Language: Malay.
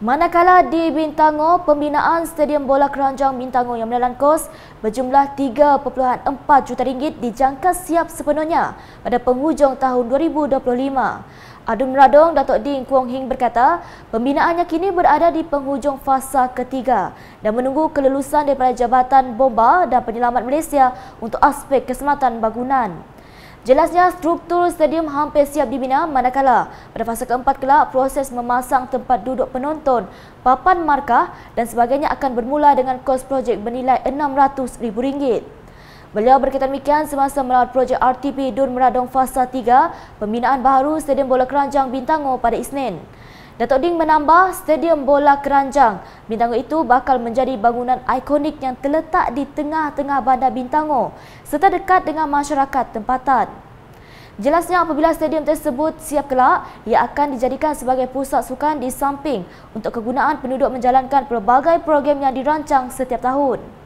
Manakala di Bintango, pembinaan Stadium Bola Keranjang Bintango yang menelan kos berjumlah 3.4 juta ringgit dijangka siap sepenuhnya pada penghujung tahun 2025. Adun Radong Datuk Ding Kuang Hing berkata, pembinaannya kini berada di penghujung fasa ketiga dan menunggu kelulusan daripada Jabatan Bomba dan Penyelamat Malaysia untuk aspek keselamatan bangunan. Jelasnya struktur stadium hampir siap dibina manakala pada fasa keempat kelak proses memasang tempat duduk penonton, papan markah dan sebagainya akan bermula dengan kos projek bernilai RM600,000. Beliau berkata demikian semasa melawat projek RTP Dun Meradong Fasa 3 pembinaan baru Stadium Bola Keranjang Bintango pada Isnin. Datuk Ding menambah Stadium Bola Keranjang. Bintango itu bakal menjadi bangunan ikonik yang terletak di tengah-tengah bandar Bintango serta dekat dengan masyarakat tempatan. Jelasnya apabila stadium tersebut siap kelak, ia akan dijadikan sebagai pusat sukan di samping untuk kegunaan penduduk menjalankan pelbagai program yang dirancang setiap tahun.